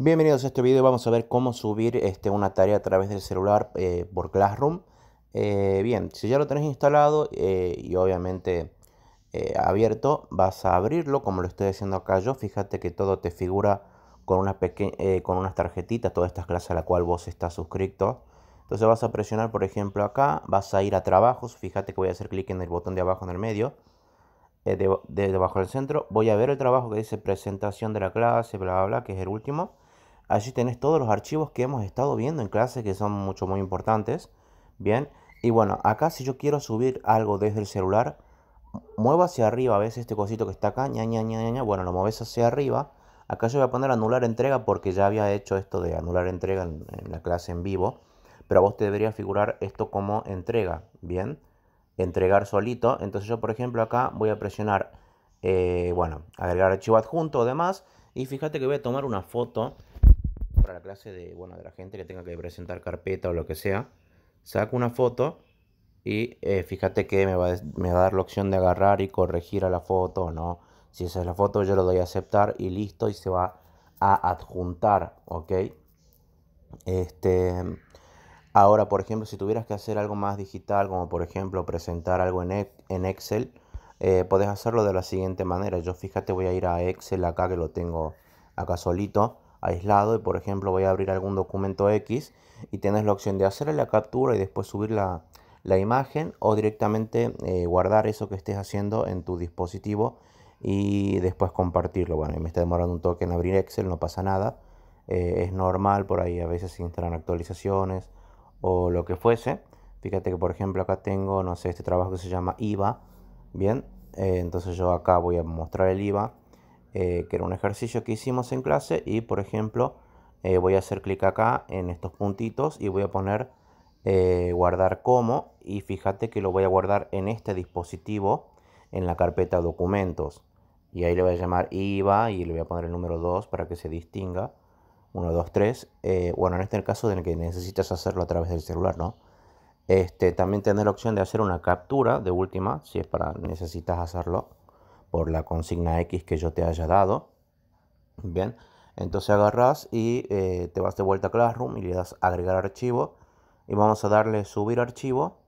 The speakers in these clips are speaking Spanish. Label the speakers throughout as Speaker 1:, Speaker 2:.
Speaker 1: Bienvenidos a este video, vamos a ver cómo subir este, una tarea a través del celular eh, por Classroom. Eh, bien, si ya lo tenés instalado eh, y obviamente abierto, vas a abrirlo como lo estoy haciendo acá yo. Fíjate que todo te figura con, una con unas tarjetitas, todas estas clases a la cual vos estás suscrito. Entonces vas a presionar, por ejemplo, acá, vas a ir a trabajos, fíjate que voy a hacer clic en el botón de abajo en el medio, de, de, debajo del centro, voy a ver el trabajo que dice presentación de la clase, bla, bla, bla, que es el último Allí tenés todos los archivos que hemos estado viendo en clase que son mucho muy importantes. Bien, y bueno, acá si yo quiero subir algo desde el celular, mueva hacia arriba, ¿ves este cosito que está acá? Ña, Ña, Ña, Bueno, lo mueves hacia arriba. Acá yo voy a poner anular entrega porque ya había hecho esto de anular entrega en, la clase en vivo. Pero a vos te debería figurar esto como entrega, ¿bien? Entregar solito. Entonces yo, por ejemplo, acá voy a presionar, eh, bueno, agregar archivo adjunto o demás. Y fíjate que voy a tomar una foto para la clase de, bueno, de la gente que tenga que presentar carpeta o lo que sea, saco una foto y eh, fíjate que me va, me a dar la opción de agarrar y corregir a la foto no. Si esa es la foto, yo lo doy a aceptar y listo, y se va a adjuntar, ¿ok? Este, ahora, por ejemplo, si tuvieras que hacer algo más digital, como por ejemplo presentar algo en, Excel, eh, puedes hacerlo de la siguiente manera. Yo fíjate, voy a ir a Excel acá que lo tengo acá solito aislado y por ejemplo voy a abrir algún documento X y tienes la opción de hacer la captura y después subir la, imagen o directamente eh, guardar eso que estés haciendo en tu dispositivo y después compartirlo. Bueno, me está demorando un toque en abrir Excel, no pasa nada. Eh, es normal, por ahí a veces se instalan actualizaciones o lo que fuese. Fíjate que por ejemplo acá tengo, no sé, este trabajo que se llama IVA. Bien, eh, entonces yo acá voy a mostrar el IVA eh, que era un ejercicio que hicimos en clase y por ejemplo eh, voy a hacer clic acá en estos puntitos y voy a poner eh, guardar como y fíjate que lo voy a guardar en este dispositivo en la carpeta documentos y ahí le voy a llamar IVA y le voy a poner el número 2 para que se distinga 1, 2, 3 bueno en este caso en el que necesitas hacerlo a través del celular no este, también tenés la opción de hacer una captura de última si es para necesitas hacerlo por la consigna X que yo te haya dado. Bien, entonces agarras y eh, te vas de vuelta a Classroom y le das agregar archivo. Y vamos a darle subir archivo.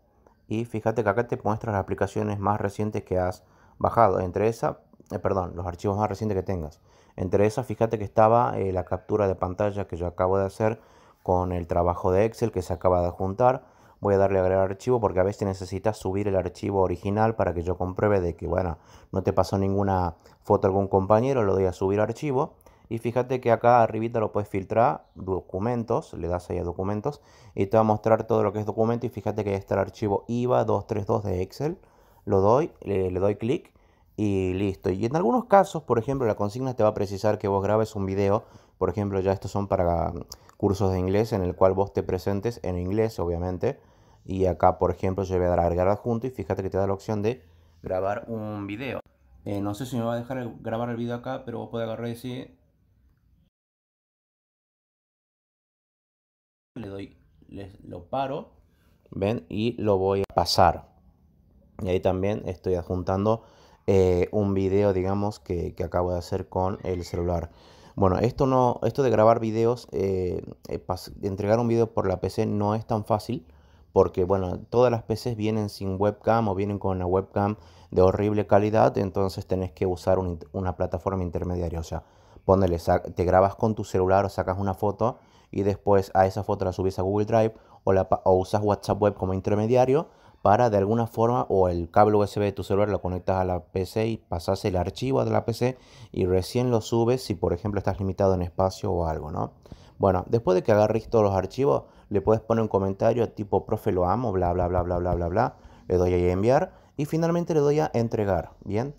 Speaker 1: Y fíjate que acá te muestra las aplicaciones más recientes que has bajado. Entre esa, eh, perdón, los archivos más recientes que tengas. Entre esas, fíjate que estaba eh, la captura de pantalla que yo acabo de hacer con el trabajo de Excel que se acaba de juntar voy a darle a agregar archivo porque a veces necesitas subir el archivo original para que yo compruebe de que, bueno, no te pasó ninguna foto algún compañero, lo doy a subir archivo. Y fíjate que acá arribita lo puedes filtrar, documentos, le das ahí a documentos y te va a mostrar todo lo que es documento y fíjate que ahí está el archivo IVA 232 de Excel. Lo doy, le doy clic y listo. Y en algunos casos, por ejemplo, la consigna te va a precisar que vos grabes un video. Por ejemplo, ya estos son para mm, cursos de inglés en el cual vos te presentes en inglés, obviamente. Y acá, por ejemplo, yo voy a dar agregar adjunto y fíjate que te da la opción de grabar un video. Eh, no sé si me va a dejar grabar el video acá, pero vos podés agarrar y decir... Le doy, les, lo paro, ven, y lo voy a pasar. Y ahí también estoy adjuntando eh, un video, digamos, que, que, acabo de hacer con el celular. Bueno, esto, no, esto de grabar videos, eh, eh, entregar un video por la PC no es tan fácil porque bueno, todas las PCs vienen sin webcam o vienen con una webcam de horrible calidad, entonces tenés que usar una plataforma intermediaria, o sea, ponele, te grabas con tu celular o sacas una foto y después a esa foto la subes a Google Drive o, la, o usas WhatsApp Web como intermediario para de alguna forma o el cable USB de tu celular lo conectas a la PC y pasas el archivo de la PC y recién lo subes si por ejemplo estás limitado en espacio o algo, ¿no? Bueno, después de que agarres todos los archivos, le puedes poner un comentario tipo, profe, lo amo, bla, bla, bla, bla, bla, bla, bla. Le doy a enviar y finalmente le doy a entregar, ¿bien?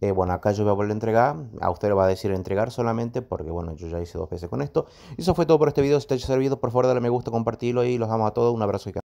Speaker 1: Eh, bueno, acá yo voy a volver a entregar. A usted le va a decir entregar solamente porque, bueno, yo ya hice dos veces con esto. Y Eso fue todo por este video. Si te ha servido, por favor, dale me gusta, compartirlo y los amo a todos. Un abrazo y